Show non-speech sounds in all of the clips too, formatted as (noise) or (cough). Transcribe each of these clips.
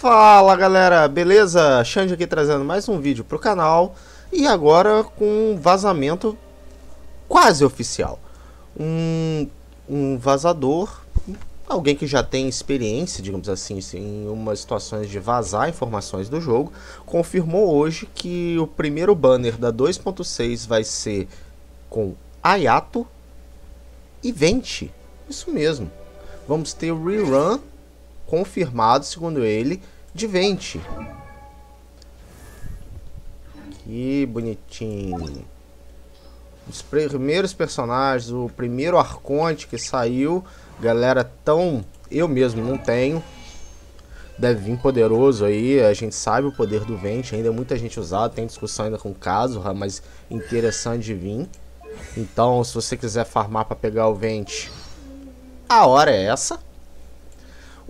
Fala galera, beleza? Xande aqui trazendo mais um vídeo pro canal e agora com um vazamento quase oficial. Um, um vazador, alguém que já tem experiência, digamos assim, assim em umas situações de vazar informações do jogo, confirmou hoje que o primeiro banner da 2.6 vai ser com Ayato e Vente. Isso mesmo. Vamos ter o rerun confirmado, segundo ele, de vente. Que bonitinho. Os primeiros personagens, o primeiro Arconte que saiu, galera tão... Eu mesmo não tenho. Deve vir poderoso aí, a gente sabe o poder do Vente, ainda é muita gente usada, tem discussão ainda com o caso, mas interessante de vir. Então, se você quiser farmar para pegar o Vente, a hora é essa.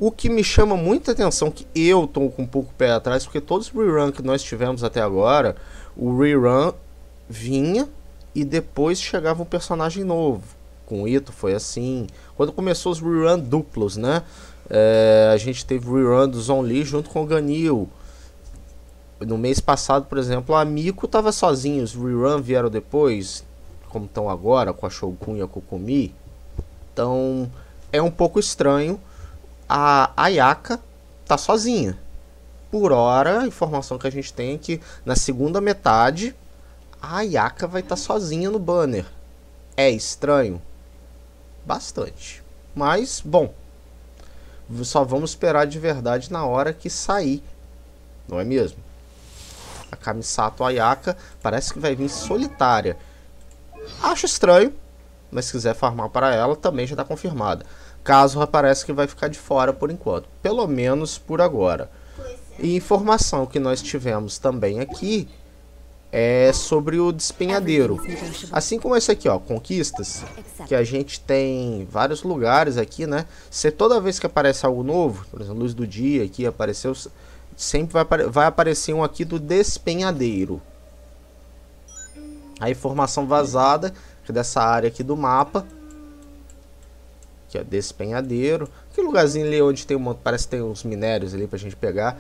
O que me chama muita atenção, que eu tô com um pouco pé atrás, porque todos os reruns que nós tivemos até agora, o rerun vinha e depois chegava um personagem novo. Com o Ito foi assim. Quando começou os rerun duplos, né? É, a gente teve o rerun do Lee junto com o Ganil. No mês passado, por exemplo, a Miko tava sozinha, os rerun vieram depois, como estão agora, com a Shogun e a Kokumi. Então, é um pouco estranho a Ayaka tá sozinha. Por hora, a informação que a gente tem é que na segunda metade a Ayaka vai estar tá sozinha no banner. É estranho? Bastante. Mas, bom, só vamos esperar de verdade na hora que sair, não é mesmo? A Kamisato Ayaka parece que vai vir solitária. Acho estranho, mas se quiser farmar para ela, também já está confirmada. Caso parece que vai ficar de fora por enquanto, pelo menos por agora. É. E informação que nós tivemos também aqui é sobre o despenhadeiro. É, assim como esse aqui, ó, conquistas, que a gente tem vários lugares aqui, né? se toda vez que aparece algo novo, por exemplo, luz do dia aqui apareceu, sempre vai, vai aparecer um aqui do despenhadeiro. Hum. A informação vazada é dessa área aqui do mapa Aqui, ó, despenhadeiro. Que lugarzinho ali onde tem um monte, parece que tem uns minérios ali pra gente pegar.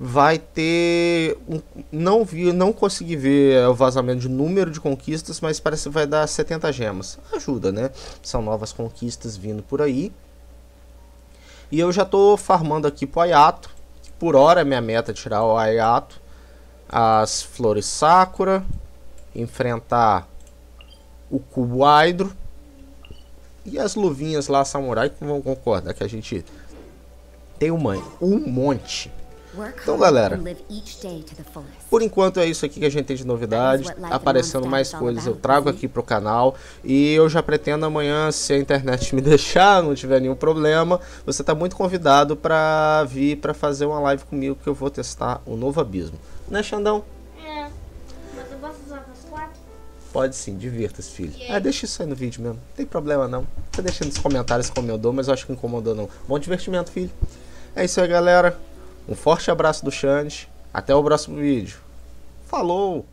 Vai ter. Um, não vi, não consegui ver é, o vazamento de número de conquistas, mas parece que vai dar 70 gemas. Ajuda, né? São novas conquistas vindo por aí. E eu já tô farmando aqui pro Ayato. Por hora é minha meta é tirar o Ayato. As flores Sakura. Enfrentar o cubo Hydro e as luvinhas lá samurai que vão concordar é que a gente tem uma, um monte. Então, galera, por enquanto é isso aqui que a gente tem de novidade. Aparecendo mais coisas, eu trago aqui pro canal. E eu já pretendo amanhã, se a internet me (laughs) deixar, não tiver nenhum problema, você está muito convidado para vir para fazer uma live comigo que eu vou testar o novo abismo. Né, Xandão? Pode sim, divirta-se, filho. Ah, deixa isso aí no vídeo mesmo. Não tem problema não. Tá deixando nos comentários se incomodou, mas eu acho que incomodou não. Bom divertimento, filho. É isso aí, galera. Um forte abraço do Xande. Até o próximo vídeo. Falou!